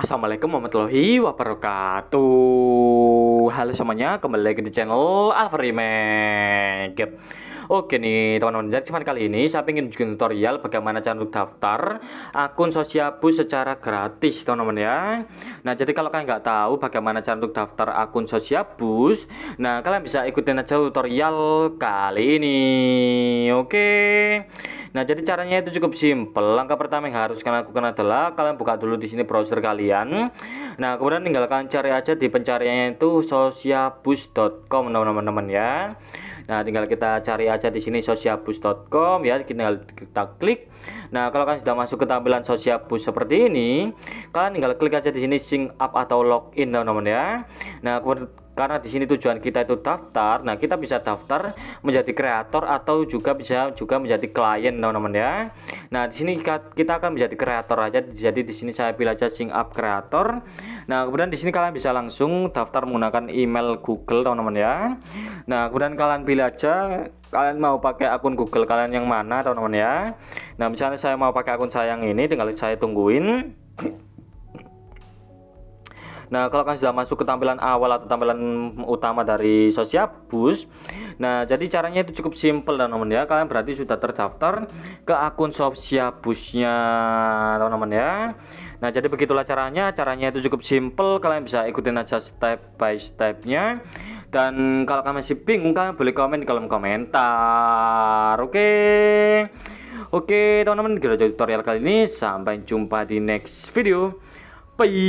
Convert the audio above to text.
Assalamualaikum warahmatullahi wabarakatuh Halo semuanya, kembali lagi di channel Alfa Oke nih teman-teman, jadi cuman kali ini saya ingin bikin tutorial bagaimana cara untuk daftar akun Sosiabu secara gratis teman-teman ya Nah jadi kalau kalian nggak tahu bagaimana cara untuk daftar akun sosiabu Nah kalian bisa ikutin aja tutorial kali ini Oke okay. Nah, jadi caranya itu cukup simpel. Langkah pertama yang harus kalian lakukan adalah kalian buka dulu di sini browser kalian. Nah, kemudian tinggal kalian cari aja di pencariannya itu sosiabus.com teman-teman ya. Nah, tinggal kita cari aja di sini sosiabus.com ya, tinggal kita klik. Nah, kalau kalian sudah masuk ke tampilan sosiabus seperti ini, kalian tinggal klik aja di sini sing up atau login teman-teman ya. Nah, kemudian karena di sini tujuan kita itu daftar nah kita bisa daftar menjadi kreator atau juga bisa juga menjadi klien teman-teman ya nah di sini kita akan menjadi kreator aja jadi di sini saya pilih aja sing up kreator nah kemudian di sini kalian bisa langsung daftar menggunakan email Google teman-teman ya nah kemudian kalian pilih aja kalian mau pakai akun Google kalian yang mana teman-teman ya nah misalnya saya mau pakai akun saya yang ini tinggal saya tungguin Nah, kalau kalian sudah masuk ke tampilan awal atau tampilan utama dari bus. nah jadi caranya itu cukup simpel teman-teman ya. Kalian berarti sudah terdaftar ke akun busnya teman-teman ya. Nah, jadi begitulah caranya. Caranya itu cukup simple, kalian bisa ikutin aja step by stepnya. Dan kalau kalian masih bingung, kalian boleh komen di kolom komentar. Oke. Okay? Oke, okay, teman-teman, gitu aja tutorial kali ini. Sampai jumpa di next video. 不依。